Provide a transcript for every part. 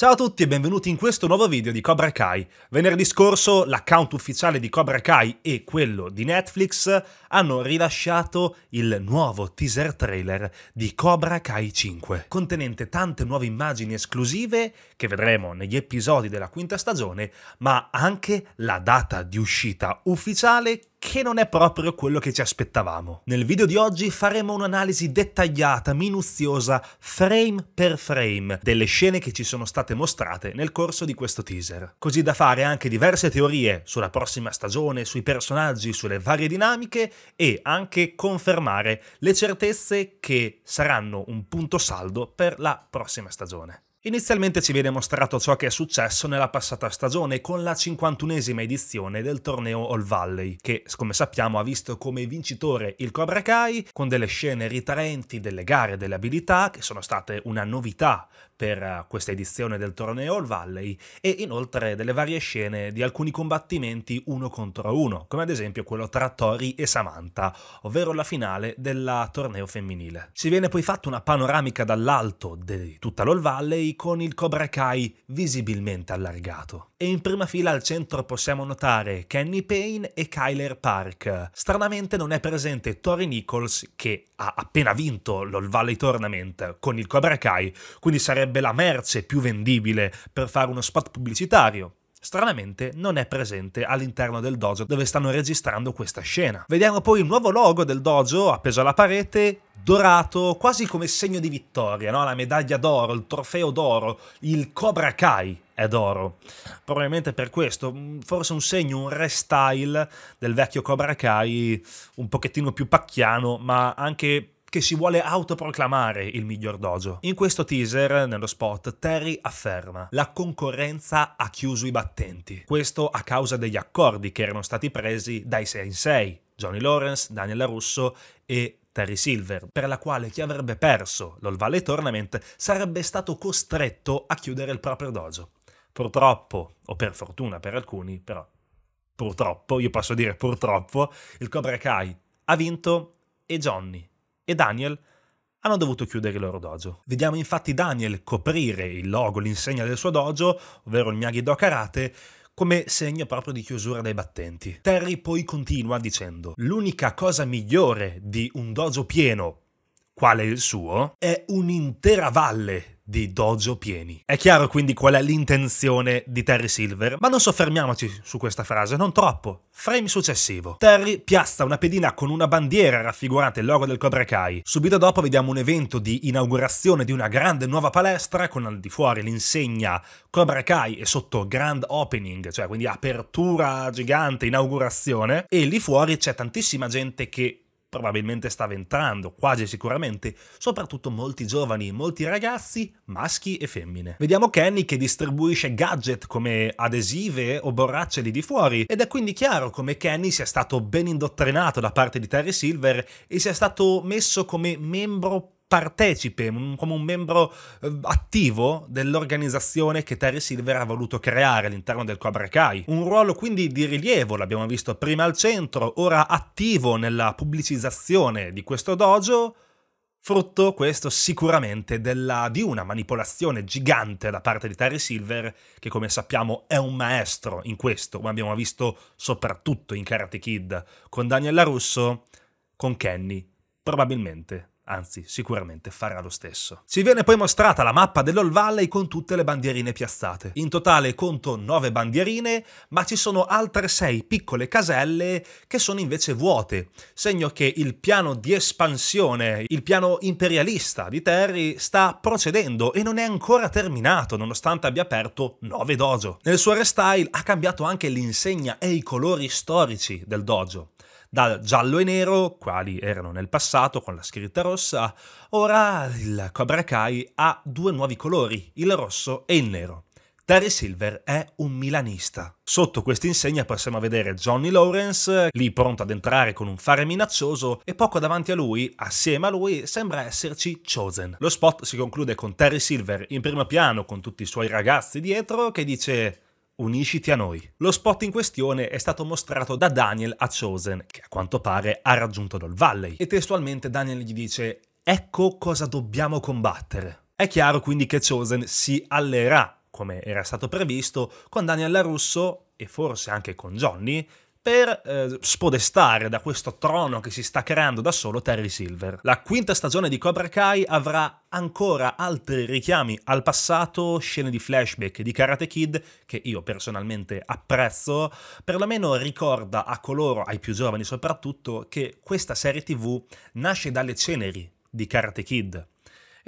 Ciao a tutti e benvenuti in questo nuovo video di Cobra Kai. Venerdì scorso l'account ufficiale di Cobra Kai e quello di Netflix hanno rilasciato il nuovo teaser trailer di Cobra Kai 5, contenente tante nuove immagini esclusive che vedremo negli episodi della quinta stagione, ma anche la data di uscita ufficiale che non è proprio quello che ci aspettavamo. Nel video di oggi faremo un'analisi dettagliata, minuziosa, frame per frame, delle scene che ci sono state mostrate nel corso di questo teaser, così da fare anche diverse teorie sulla prossima stagione, sui personaggi, sulle varie dinamiche e anche confermare le certezze che saranno un punto saldo per la prossima stagione. Inizialmente ci viene mostrato ciò che è successo nella passata stagione con la 51esima edizione del torneo All Valley, che come sappiamo ha visto come vincitore il Cobra Kai, con delle scene ritraenti delle gare e delle abilità che sono state una novità per eh, questa edizione del torneo All Valley e inoltre delle varie scene di alcuni combattimenti uno contro uno, come ad esempio quello tra Tori e Samantha, ovvero la finale del torneo femminile. Ci viene poi fatta una panoramica dall'alto di tutta l'All Valley con il Cobra Kai visibilmente allargato. E in prima fila al centro possiamo notare Kenny Payne e Kyler Park. Stranamente non è presente Tori Nichols che ha appena vinto l'All Valley Tournament con il Cobra Kai, quindi sarebbe la merce più vendibile per fare uno spot pubblicitario. Stranamente non è presente all'interno del dojo dove stanno registrando questa scena. Vediamo poi il nuovo logo del dojo appeso alla parete, dorato, quasi come segno di vittoria, no? la medaglia d'oro, il trofeo d'oro, il Cobra Kai è d'oro. Probabilmente per questo, mm, forse un segno, un restyle del vecchio Cobra Kai, un pochettino più pacchiano, ma anche che si vuole autoproclamare il miglior dojo. In questo teaser, nello spot, Terry afferma la concorrenza ha chiuso i battenti. Questo a causa degli accordi che erano stati presi dai sensei, Johnny Lawrence, Daniel Russo e Terry Silver, per la quale chi avrebbe perso l'Olvalle Tournament sarebbe stato costretto a chiudere il proprio dojo. Purtroppo, o per fortuna per alcuni, però purtroppo, io posso dire purtroppo, il Cobra Kai ha vinto e Johnny e Daniel hanno dovuto chiudere il loro dojo. Vediamo infatti Daniel coprire il logo, l'insegna del suo dojo, ovvero il Miyagi-Do Karate, come segno proprio di chiusura dei battenti. Terry poi continua dicendo «L'unica cosa migliore di un dojo pieno, quale il suo, è un'intera valle di dojo pieni. È chiaro quindi qual è l'intenzione di Terry Silver, ma non soffermiamoci su questa frase, non troppo. Frame successivo. Terry piazza una pedina con una bandiera raffigurante il logo del Cobra Kai. Subito dopo vediamo un evento di inaugurazione di una grande nuova palestra con al di fuori l'insegna Cobra Kai e sotto Grand Opening, cioè quindi apertura gigante, inaugurazione, e lì fuori c'è tantissima gente che probabilmente stava entrando, quasi sicuramente, soprattutto molti giovani, molti ragazzi, maschi e femmine. Vediamo Kenny che distribuisce gadget come adesive o borracce lì di fuori, ed è quindi chiaro come Kenny sia stato ben indottrinato da parte di Terry Silver e sia stato messo come membro partecipe, come un membro eh, attivo dell'organizzazione che Terry Silver ha voluto creare all'interno del Cobra Kai. Un ruolo quindi di rilievo, l'abbiamo visto prima al centro, ora attivo nella pubblicizzazione di questo dojo, frutto questo sicuramente della, di una manipolazione gigante da parte di Terry Silver, che come sappiamo è un maestro in questo, come abbiamo visto soprattutto in Karate Kid, con Daniela Russo, con Kenny, probabilmente anzi sicuramente farà lo stesso. Ci viene poi mostrata la mappa dell'All Valley con tutte le bandierine piazzate. In totale conto 9 bandierine, ma ci sono altre 6 piccole caselle che sono invece vuote, segno che il piano di espansione, il piano imperialista di Terry sta procedendo e non è ancora terminato nonostante abbia aperto 9 dojo. Nel suo restyle ha cambiato anche l'insegna e i colori storici del dojo dal giallo e nero, quali erano nel passato con la scritta rossa, ora il Cobra Kai ha due nuovi colori, il rosso e il nero. Terry Silver è un milanista. Sotto questa insegna possiamo vedere Johnny Lawrence, lì pronto ad entrare con un fare minaccioso, e poco davanti a lui, assieme a lui, sembra esserci Chosen. Lo spot si conclude con Terry Silver in primo piano con tutti i suoi ragazzi dietro che dice Unisciti a noi. Lo spot in questione è stato mostrato da Daniel a Chosen, che a quanto pare ha raggiunto Doll Valley, e testualmente Daniel gli dice ecco cosa dobbiamo combattere. È chiaro quindi che Chosen si allerà, come era stato previsto, con Daniel LaRusso e forse anche con Johnny per eh, spodestare da questo trono che si sta creando da solo Terry Silver. La quinta stagione di Cobra Kai avrà ancora altri richiami al passato, scene di flashback di Karate Kid che io personalmente apprezzo, perlomeno ricorda a coloro, ai più giovani soprattutto, che questa serie tv nasce dalle ceneri di Karate Kid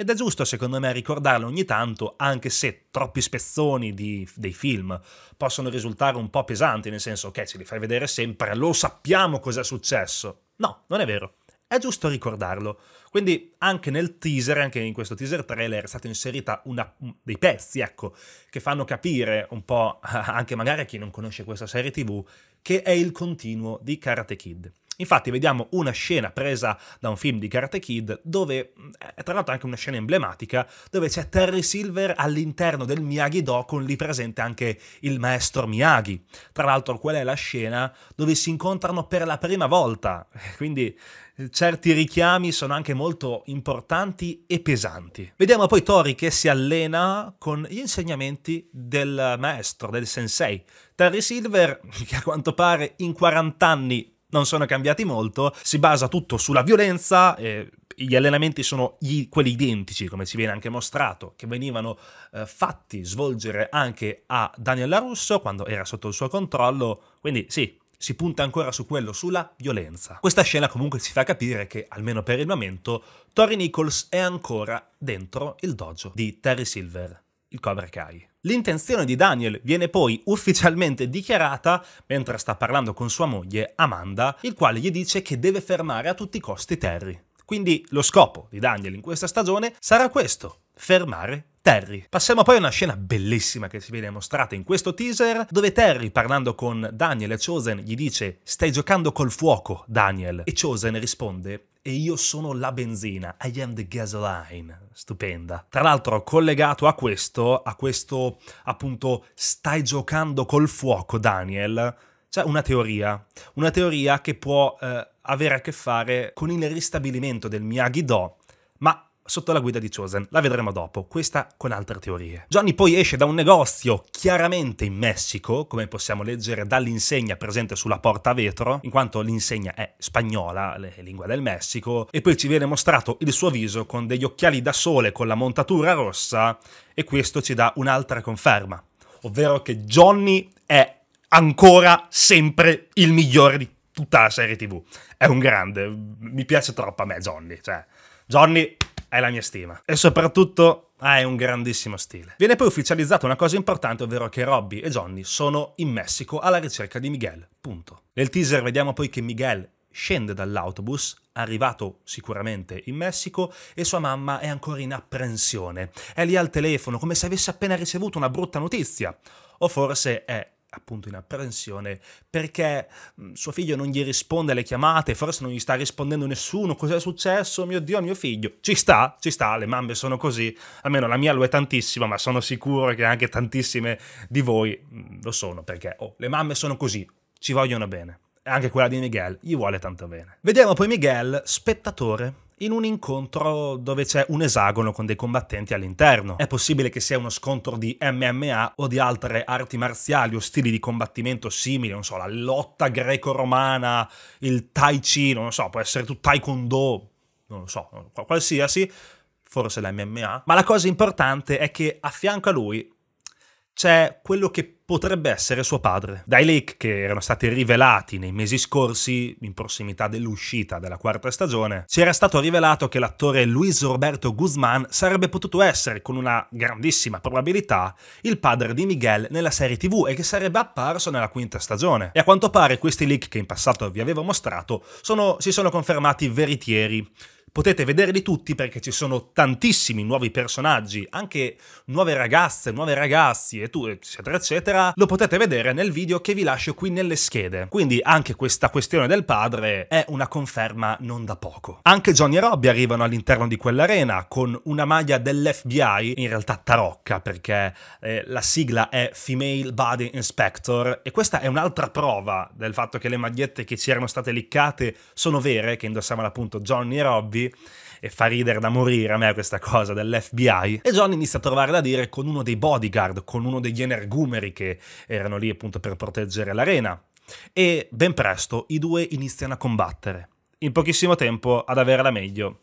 ed è giusto, secondo me, ricordarlo ogni tanto, anche se troppi spezzoni di, dei film possono risultare un po' pesanti, nel senso, ok, ce li fai vedere sempre, lo sappiamo cos'è successo. No, non è vero. È giusto ricordarlo. Quindi anche nel teaser, anche in questo teaser trailer, è stata inserita una, dei pezzi, ecco, che fanno capire un po', anche magari a chi non conosce questa serie tv, che è il continuo di Karate Kid. Infatti vediamo una scena presa da un film di Karate Kid dove è eh, tra l'altro anche una scena emblematica dove c'è Terry Silver all'interno del Miyagi-Do con lì presente anche il maestro Miyagi. Tra l'altro quella è la scena dove si incontrano per la prima volta, quindi eh, certi richiami sono anche molto importanti e pesanti. Vediamo poi Tori che si allena con gli insegnamenti del maestro, del sensei. Terry Silver, che a quanto pare in 40 anni non sono cambiati molto, si basa tutto sulla violenza, eh, gli allenamenti sono gli, quelli identici, come ci viene anche mostrato, che venivano eh, fatti svolgere anche a Daniel LaRusso quando era sotto il suo controllo, quindi sì, si punta ancora su quello, sulla violenza. Questa scena comunque ci fa capire che, almeno per il momento, Tori Nichols è ancora dentro il dojo di Terry Silver, il Cobra Kai. L'intenzione di Daniel viene poi ufficialmente dichiarata mentre sta parlando con sua moglie Amanda, il quale gli dice che deve fermare a tutti i costi Terry. Quindi lo scopo di Daniel in questa stagione sarà questo, fermare Terry. Passiamo poi a una scena bellissima che si viene mostrata in questo teaser, dove Terry, parlando con Daniel e Chosen, gli dice «Stai giocando col fuoco, Daniel!» e Chosen risponde e io sono la benzina, I am the gasoline, stupenda. Tra l'altro collegato a questo, a questo appunto stai giocando col fuoco Daniel, c'è una teoria, una teoria che può eh, avere a che fare con il ristabilimento del Miyagi-Do, ma sotto la guida di Chosen. La vedremo dopo, questa con altre teorie. Johnny poi esce da un negozio chiaramente in Messico, come possiamo leggere dall'insegna presente sulla porta a vetro, in quanto l'insegna è spagnola, lingua del Messico, e poi ci viene mostrato il suo viso con degli occhiali da sole con la montatura rossa e questo ci dà un'altra conferma, ovvero che Johnny è ancora sempre il migliore di tutta la serie TV. È un grande, mi piace troppo a me Johnny, cioè Johnny hai la mia stima. E soprattutto hai un grandissimo stile. Viene poi ufficializzata una cosa importante, ovvero che Robbie e Johnny sono in Messico alla ricerca di Miguel. Punto. Nel teaser vediamo poi che Miguel scende dall'autobus, arrivato sicuramente in Messico, e sua mamma è ancora in apprensione. È lì al telefono, come se avesse appena ricevuto una brutta notizia. O forse è appunto in apprensione perché suo figlio non gli risponde alle chiamate, forse non gli sta rispondendo nessuno, cos'è successo, mio Dio, mio figlio, ci sta, ci sta, le mamme sono così, almeno la mia lo è tantissima, ma sono sicuro che anche tantissime di voi lo sono perché oh, le mamme sono così, ci vogliono bene, anche quella di Miguel gli vuole tanto bene. Vediamo poi Miguel, spettatore in un incontro dove c'è un esagono con dei combattenti all'interno. È possibile che sia uno scontro di MMA o di altre arti marziali o stili di combattimento simili, non so, la lotta greco-romana, il tai chi, non lo so, può essere tu taekwondo, non lo so, qualsiasi, forse la MMA. Ma la cosa importante è che a fianco a lui c'è quello che potrebbe essere suo padre. Dai leak che erano stati rivelati nei mesi scorsi, in prossimità dell'uscita della quarta stagione, si era stato rivelato che l'attore Luis Roberto Guzman sarebbe potuto essere, con una grandissima probabilità, il padre di Miguel nella serie TV e che sarebbe apparso nella quinta stagione. E a quanto pare questi leak che in passato vi avevo mostrato sono, si sono confermati veritieri. Potete vederli tutti perché ci sono tantissimi nuovi personaggi, anche nuove ragazze, nuovi ragazzi e tu, eccetera, eccetera. Lo potete vedere nel video che vi lascio qui nelle schede. Quindi anche questa questione del padre è una conferma non da poco. Anche Johnny e Robbie arrivano all'interno di quell'arena con una maglia dell'FBI, in realtà tarocca perché eh, la sigla è Female Body Inspector e questa è un'altra prova del fatto che le magliette che ci erano state liccate sono vere, che indossavano appunto Johnny e Robbie creepy e fa ridere da morire a me questa cosa dell'FBI. E John inizia a trovare da dire con uno dei bodyguard, con uno degli energumeri che erano lì appunto per proteggere l'arena. E ben presto i due iniziano a combattere. In pochissimo tempo ad avere la meglio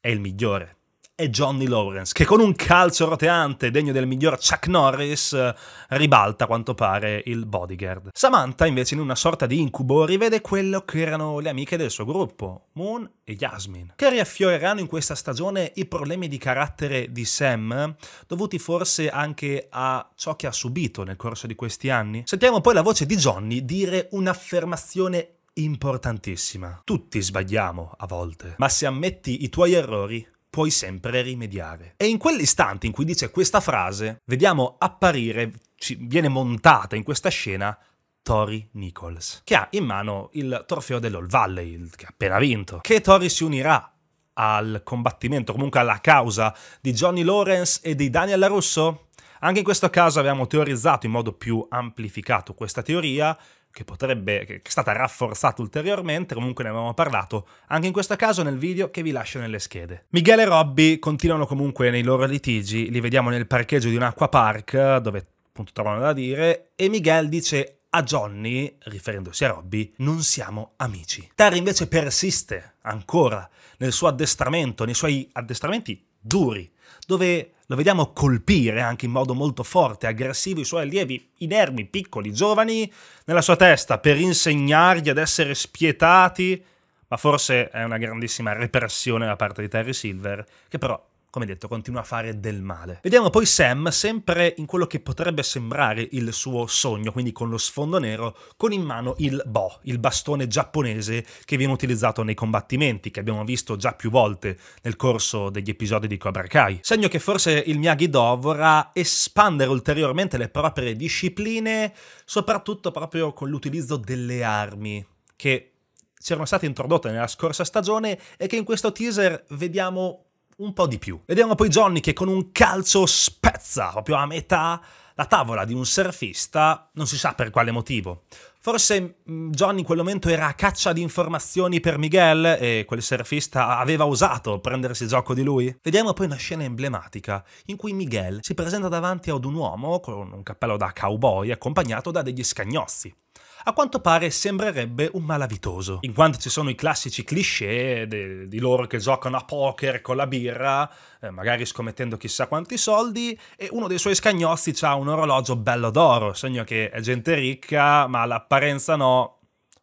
è il migliore e Johnny Lawrence, che con un calcio roteante degno del miglior Chuck Norris eh, ribalta a quanto pare il bodyguard. Samantha invece in una sorta di incubo rivede quello che erano le amiche del suo gruppo, Moon e Yasmin, che riaffioreranno in questa stagione i problemi di carattere di Sam, dovuti forse anche a ciò che ha subito nel corso di questi anni. Sentiamo poi la voce di Johnny dire un'affermazione importantissima. Tutti sbagliamo a volte, ma se ammetti i tuoi errori puoi sempre rimediare. E in quell'istante in cui dice questa frase, vediamo apparire, viene montata in questa scena Tori Nichols, che ha in mano il trofeo dell'All Valley, che ha appena vinto, che Tori si unirà al combattimento, comunque alla causa di Johnny Lawrence e di Daniel LaRusso? Anche in questo caso abbiamo teorizzato in modo più amplificato questa teoria, che potrebbe, che è stata rafforzata ulteriormente, comunque ne avevamo parlato, anche in questo caso nel video che vi lascio nelle schede. Miguel e Robby continuano comunque nei loro litigi, li vediamo nel parcheggio di un acquapark, dove appunto trovano da dire, e Miguel dice a Johnny, riferendosi a Robby, non siamo amici. Terry invece persiste ancora nel suo addestramento, nei suoi addestramenti duri, dove lo vediamo colpire anche in modo molto forte, aggressivo i suoi allievi inermi, piccoli, giovani, nella sua testa per insegnargli ad essere spietati, ma forse è una grandissima repressione da parte di Terry Silver, che però come detto, continua a fare del male. Vediamo poi Sam, sempre in quello che potrebbe sembrare il suo sogno, quindi con lo sfondo nero, con in mano il Bo, il bastone giapponese che viene utilizzato nei combattimenti, che abbiamo visto già più volte nel corso degli episodi di Cobra Kai. Segno che forse il Miyagi-Do vorrà espandere ulteriormente le proprie discipline, soprattutto proprio con l'utilizzo delle armi, che c'erano state introdotte nella scorsa stagione e che in questo teaser vediamo un po' di più. Vediamo poi Johnny che con un calcio spezza proprio a metà la tavola di un surfista, non si sa per quale motivo. Forse mm, Johnny in quel momento era a caccia di informazioni per Miguel e quel surfista aveva osato prendersi gioco di lui. Vediamo poi una scena emblematica in cui Miguel si presenta davanti ad un uomo con un cappello da cowboy accompagnato da degli scagnozzi a quanto pare sembrerebbe un malavitoso, in quanto ci sono i classici cliché de, di loro che giocano a poker con la birra, eh, magari scommettendo chissà quanti soldi, e uno dei suoi scagnozzi ha un orologio bello d'oro, segno che è gente ricca, ma l'apparenza no,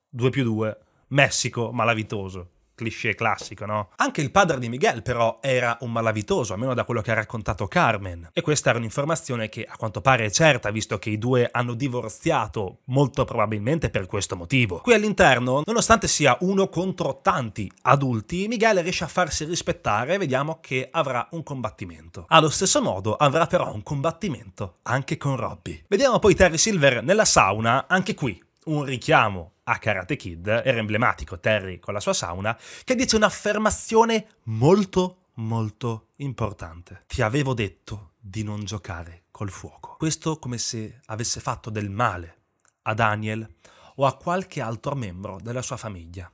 2 più 2, Messico malavitoso cliché classico, no? Anche il padre di Miguel però era un malavitoso, almeno da quello che ha raccontato Carmen. E questa era un'informazione che a quanto pare è certa, visto che i due hanno divorziato molto probabilmente per questo motivo. Qui all'interno, nonostante sia uno contro tanti adulti, Miguel riesce a farsi rispettare e vediamo che avrà un combattimento. Allo stesso modo avrà però un combattimento anche con Robby. Vediamo poi Terry Silver nella sauna, anche qui un richiamo a Karate Kid era emblematico Terry con la sua sauna, che dice un'affermazione molto, molto importante. Ti avevo detto di non giocare col fuoco. Questo come se avesse fatto del male a Daniel o a qualche altro membro della sua famiglia.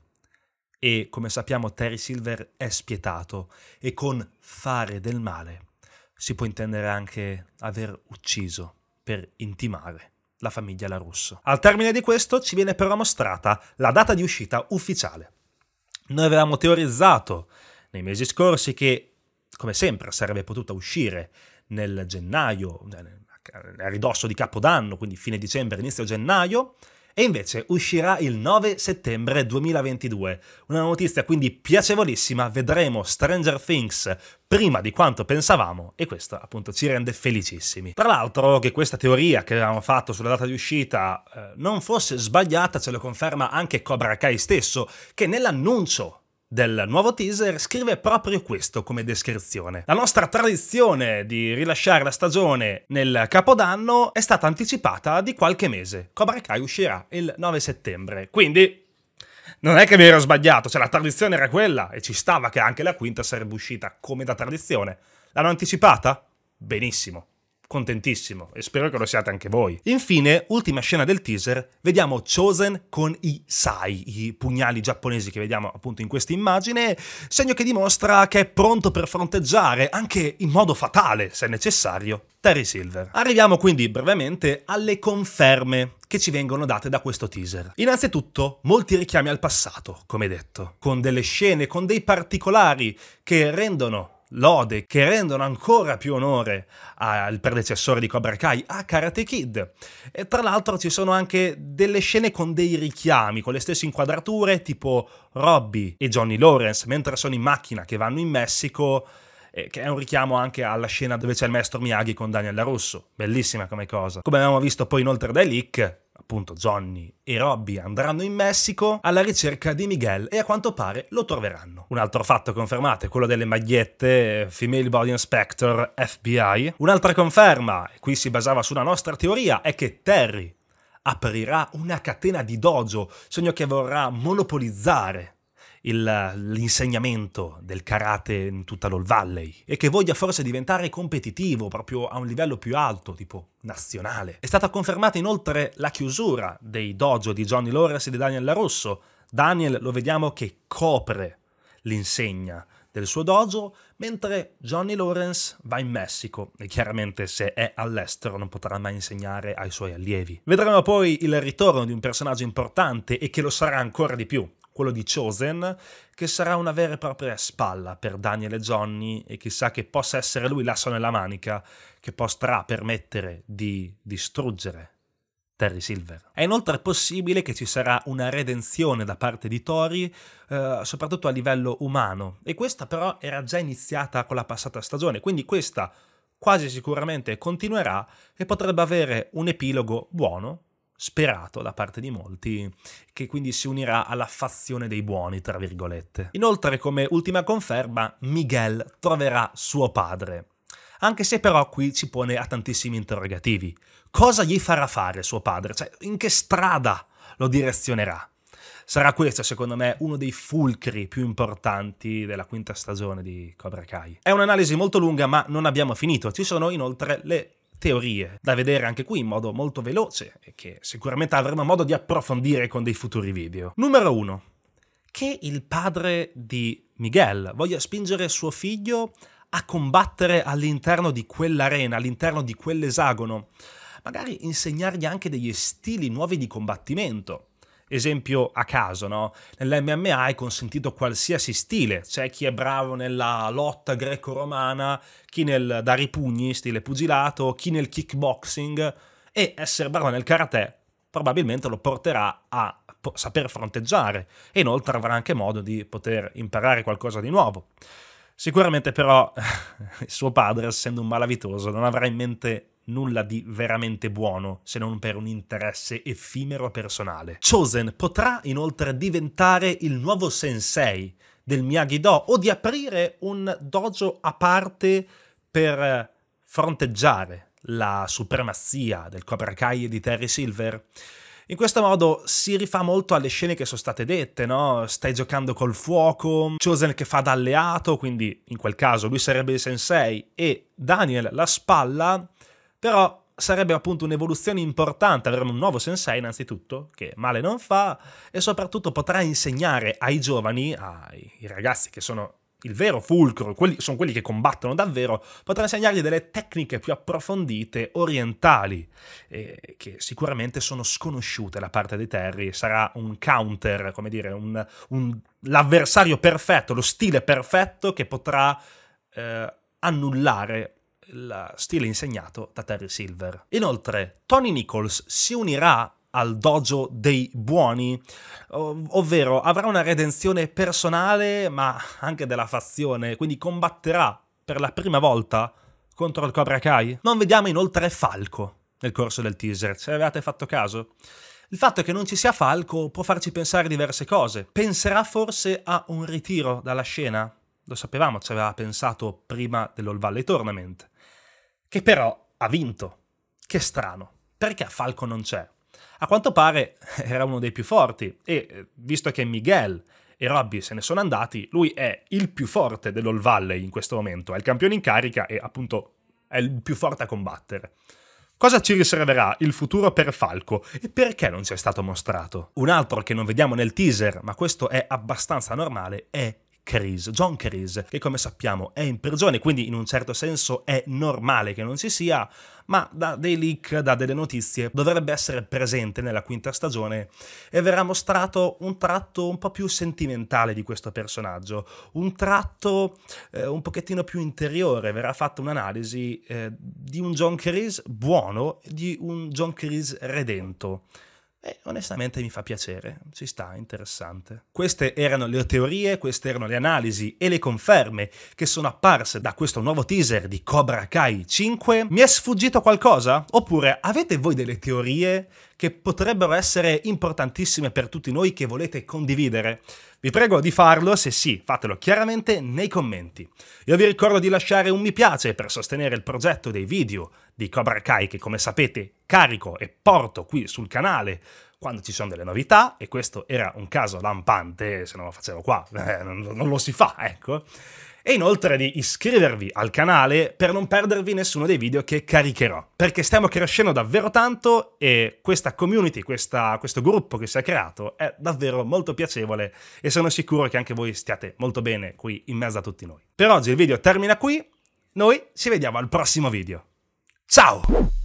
E come sappiamo Terry Silver è spietato e con fare del male si può intendere anche aver ucciso per intimare la famiglia La Russo. Al termine di questo ci viene però mostrata la data di uscita ufficiale. Noi avevamo teorizzato nei mesi scorsi che, come sempre, sarebbe potuta uscire nel gennaio, a ridosso di Capodanno, quindi fine dicembre, inizio gennaio, e invece uscirà il 9 settembre 2022. Una notizia quindi piacevolissima, vedremo Stranger Things prima di quanto pensavamo e questo appunto ci rende felicissimi. Tra l'altro che questa teoria che avevamo fatto sulla data di uscita eh, non fosse sbagliata ce lo conferma anche Cobra Kai stesso che nell'annuncio del nuovo teaser scrive proprio questo come descrizione. La nostra tradizione di rilasciare la stagione nel capodanno è stata anticipata di qualche mese. Cobra Kai uscirà il 9 settembre, quindi non è che mi ero sbagliato, cioè la tradizione era quella e ci stava che anche la quinta sarebbe uscita come da tradizione. L'hanno anticipata? Benissimo contentissimo e spero che lo siate anche voi. Infine, ultima scena del teaser, vediamo Chosen con i Sai, i pugnali giapponesi che vediamo appunto in questa immagine, segno che dimostra che è pronto per fronteggiare, anche in modo fatale se necessario, Terry Silver. Arriviamo quindi brevemente alle conferme che ci vengono date da questo teaser. Innanzitutto, molti richiami al passato, come detto, con delle scene, con dei particolari che rendono lode che rendono ancora più onore al predecessore di Cobra Kai, a Karate Kid. E tra l'altro ci sono anche delle scene con dei richiami, con le stesse inquadrature, tipo Robbie e Johnny Lawrence, mentre sono in macchina che vanno in Messico, che è un richiamo anche alla scena dove c'è il maestro Miyagi con Daniel LaRusso. Bellissima come cosa. Come abbiamo visto poi inoltre dai leak, appunto Johnny e Robbie andranno in Messico alla ricerca di Miguel e a quanto pare lo troveranno. Un altro fatto confermato è quello delle magliette Female Body Inspector FBI. Un'altra conferma, e qui si basava sulla nostra teoria, è che Terry aprirà una catena di dojo, sogno che vorrà monopolizzare l'insegnamento del karate in tutta l'All Valley e che voglia forse diventare competitivo proprio a un livello più alto, tipo nazionale. È stata confermata inoltre la chiusura dei dojo di Johnny Lawrence e di Daniel Larusso. Daniel lo vediamo che copre l'insegna del suo dojo, mentre Johnny Lawrence va in Messico e chiaramente se è all'estero non potrà mai insegnare ai suoi allievi. Vedremo poi il ritorno di un personaggio importante e che lo sarà ancora di più quello di Chosen, che sarà una vera e propria spalla per Daniel e Johnny e chissà che possa essere lui l'asso nella manica che potrà permettere di distruggere Terry Silver. È inoltre possibile che ci sarà una redenzione da parte di Tori, eh, soprattutto a livello umano, e questa però era già iniziata con la passata stagione, quindi questa quasi sicuramente continuerà e potrebbe avere un epilogo buono sperato da parte di molti, che quindi si unirà alla fazione dei buoni, tra virgolette. Inoltre, come ultima conferma, Miguel troverà suo padre. Anche se però qui ci pone a tantissimi interrogativi. Cosa gli farà fare suo padre? Cioè, in che strada lo direzionerà? Sarà questo, secondo me, uno dei fulcri più importanti della quinta stagione di Cobra Kai. È un'analisi molto lunga, ma non abbiamo finito. Ci sono inoltre le teorie da vedere anche qui in modo molto veloce e che sicuramente avremo modo di approfondire con dei futuri video. Numero 1. Che il padre di Miguel voglia spingere suo figlio a combattere all'interno di quell'arena, all'interno di quell'esagono, magari insegnargli anche degli stili nuovi di combattimento Esempio a caso, no? Nell'MMA è consentito qualsiasi stile, c'è chi è bravo nella lotta greco-romana, chi nel dare i pugni, stile pugilato, chi nel kickboxing e essere bravo nel karate probabilmente lo porterà a saper fronteggiare e inoltre avrà anche modo di poter imparare qualcosa di nuovo. Sicuramente però il suo padre, essendo un malavitoso, non avrà in mente nulla di veramente buono se non per un interesse effimero personale. Chosen potrà inoltre diventare il nuovo sensei del Miyagi-Do o di aprire un dojo a parte per fronteggiare la supremazia del Cobra Kai e di Terry Silver. In questo modo si rifà molto alle scene che sono state dette, no? Stai giocando col fuoco, Chosen che fa da alleato, quindi in quel caso lui sarebbe il sensei, e Daniel la spalla però sarebbe appunto un'evoluzione importante, avere un nuovo sensei innanzitutto, che male non fa, e soprattutto potrà insegnare ai giovani, ai ragazzi che sono il vero fulcro, quelli, sono quelli che combattono davvero, potrà insegnargli delle tecniche più approfondite, orientali, eh, che sicuramente sono sconosciute da parte dei Terry. Sarà un counter, come dire, un, un, l'avversario perfetto, lo stile perfetto che potrà eh, annullare il stile insegnato da Terry Silver. Inoltre, Tony Nichols si unirà al dojo dei buoni, ovvero avrà una redenzione personale ma anche della fazione, quindi combatterà per la prima volta contro il Cobra Kai. Non vediamo inoltre Falco nel corso del teaser, ci avevate fatto caso? Il fatto che non ci sia Falco può farci pensare diverse cose. Penserà forse a un ritiro dalla scena? Lo sapevamo, ci aveva pensato prima dell'All Valley Tournament che però ha vinto. Che strano, perché Falco non c'è? A quanto pare era uno dei più forti e, eh, visto che Miguel e Robby se ne sono andati, lui è il più forte dell'All Valley in questo momento, è il campione in carica e appunto è il più forte a combattere. Cosa ci riserverà il futuro per Falco e perché non ci è stato mostrato? Un altro che non vediamo nel teaser, ma questo è abbastanza normale, è Cris, John Cris, che come sappiamo è in prigione, quindi in un certo senso è normale che non ci sia, ma da dei leak, da delle notizie, dovrebbe essere presente nella quinta stagione e verrà mostrato un tratto un po' più sentimentale di questo personaggio, un tratto eh, un pochettino più interiore, verrà fatta un'analisi eh, di un John Cris buono, di un John Cris redento. E eh, onestamente mi fa piacere, ci sta, interessante. Queste erano le teorie, queste erano le analisi e le conferme che sono apparse da questo nuovo teaser di Cobra Kai 5. Mi è sfuggito qualcosa? Oppure avete voi delle teorie che potrebbero essere importantissime per tutti noi che volete condividere. Vi prego di farlo, se sì, fatelo chiaramente nei commenti. Io vi ricordo di lasciare un mi piace per sostenere il progetto dei video di Cobra Kai che come sapete carico e porto qui sul canale quando ci sono delle novità e questo era un caso lampante, se non lo facevo qua, eh, non, non lo si fa, ecco e inoltre di iscrivervi al canale per non perdervi nessuno dei video che caricherò, perché stiamo crescendo davvero tanto e questa community, questa, questo gruppo che si è creato è davvero molto piacevole e sono sicuro che anche voi stiate molto bene qui in mezzo a tutti noi. Per oggi il video termina qui, noi ci vediamo al prossimo video. Ciao!